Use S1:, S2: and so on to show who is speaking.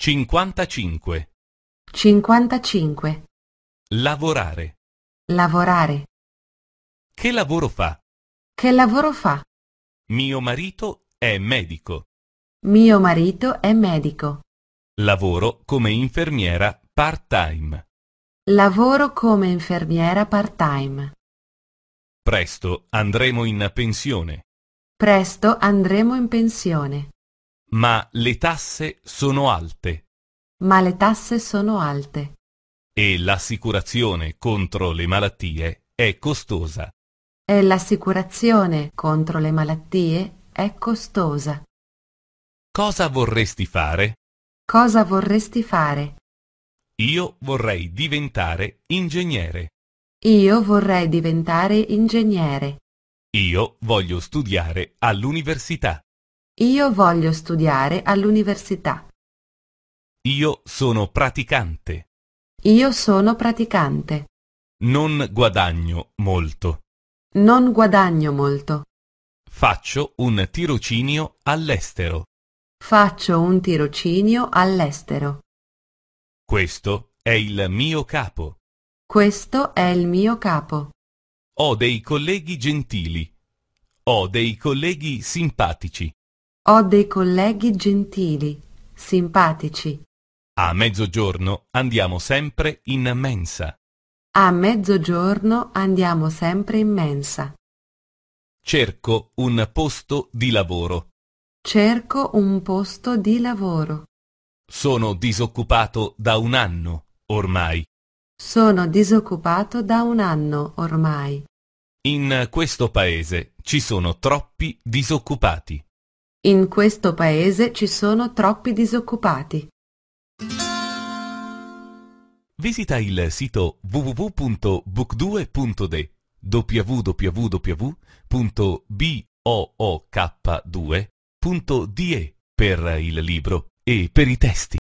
S1: 55
S2: 55
S1: Lavorare
S2: Lavorare
S1: Che lavoro fa?
S2: Che lavoro fa?
S1: Mio marito è medico.
S2: Mio marito è medico.
S1: Lavoro come infermiera part-time.
S2: Lavoro come infermiera part-time.
S1: Presto andremo in pensione.
S2: Presto andremo in pensione.
S1: Ma le tasse sono alte.
S2: Ma le tasse sono alte.
S1: E l'assicurazione contro le malattie è costosa.
S2: E l'assicurazione contro le malattie è costosa.
S1: Cosa vorresti fare?
S2: Cosa vorresti fare?
S1: Io vorrei diventare ingegnere.
S2: Io vorrei diventare ingegnere.
S1: Io voglio studiare all'università.
S2: Io voglio studiare all'università.
S1: Io sono praticante.
S2: Io sono praticante.
S1: Non guadagno molto.
S2: Non guadagno molto.
S1: Faccio un tirocinio all'estero.
S2: Faccio un tirocinio all'estero.
S1: Questo è il mio capo.
S2: Questo è il mio capo.
S1: Ho dei colleghi gentili. Ho dei colleghi simpatici.
S2: Ho dei colleghi gentili, simpatici.
S1: A mezzogiorno andiamo sempre in mensa.
S2: A mezzogiorno andiamo sempre in mensa.
S1: Cerco un posto di lavoro.
S2: Cerco un posto di lavoro.
S1: Sono disoccupato da un anno ormai.
S2: Sono disoccupato da un anno ormai.
S1: In questo paese ci sono troppi disoccupati.
S2: In questo paese ci sono troppi disoccupati.
S1: Visita il sito www.book2.de www.book2.de per il libro e per i testi.